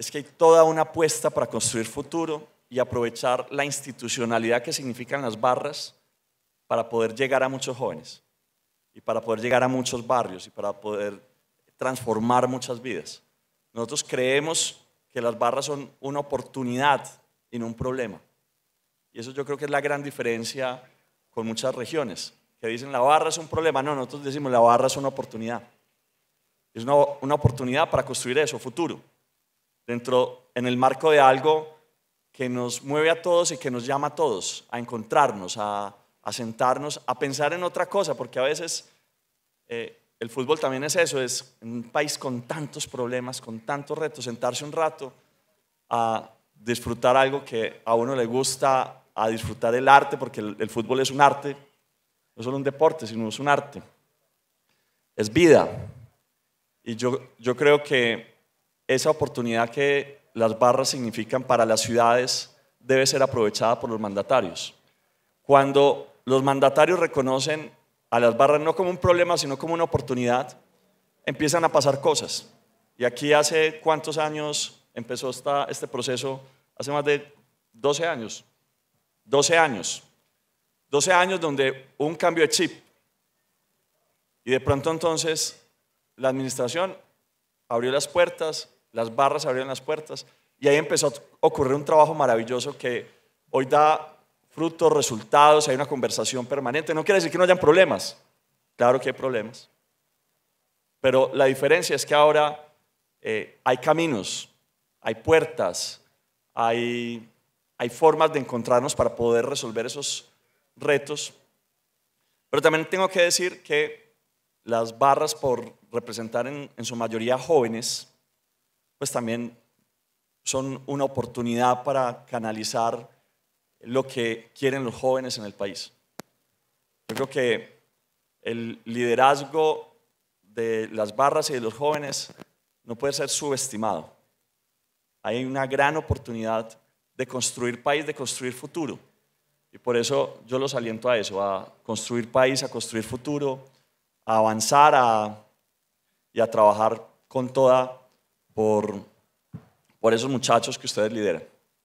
es que hay toda una apuesta para construir futuro y aprovechar la institucionalidad que significan las barras para poder llegar a muchos jóvenes y para poder llegar a muchos barrios y para poder transformar muchas vidas. Nosotros creemos que las barras son una oportunidad y no un problema. Y eso yo creo que es la gran diferencia con muchas regiones, que dicen la barra es un problema. No, nosotros decimos la barra es una oportunidad. Es una, oportunidad para construir eso, futuro dentro, en el marco de algo que nos mueve a todos y que nos llama a todos a encontrarnos, a, sentarnos, a pensar en otra cosa, porque a veces eh, el fútbol también es eso, es un país con tantos problemas, con tantos retos, sentarse un rato a disfrutar algo que a uno le gusta, a disfrutar el arte, porque el, fútbol es un arte, no solo un deporte, sino es un arte, es vida. Y yo, yo creo que esa oportunidad que las barras significan para las ciudades debe ser aprovechada por los mandatarios. Cuando los mandatarios reconocen a las barras no como un problema, sino como una oportunidad, empiezan a pasar cosas. Y aquí hace cuántos años empezó este proceso, hace más de 12 años, 12 años, 12 años donde un cambio de chip. Y de pronto entonces la administración abrió las puertas, las barras abrieron las puertas y ahí empezó a ocurrir un trabajo maravilloso que hoy da frutos, resultados, hay una conversación permanente. No quiere decir que no hayan problemas, claro que hay problemas, pero la diferencia es que ahora eh, hay caminos, hay puertas, hay, formas de encontrarnos para poder resolver esos retos. Pero también tengo que decir que las barras por representar en su mayoría jóvenes, pues también son una oportunidad para canalizar lo que quieren los jóvenes en el país. Yo creo que el liderazgo de las barras y de los jóvenes no puede ser subestimado. Hay una gran oportunidad de construir país, de construir futuro. Y por eso yo los aliento a eso, a construir país, a construir futuro, a avanzar y a trabajar con toda por, esos muchachos que ustedes lideran.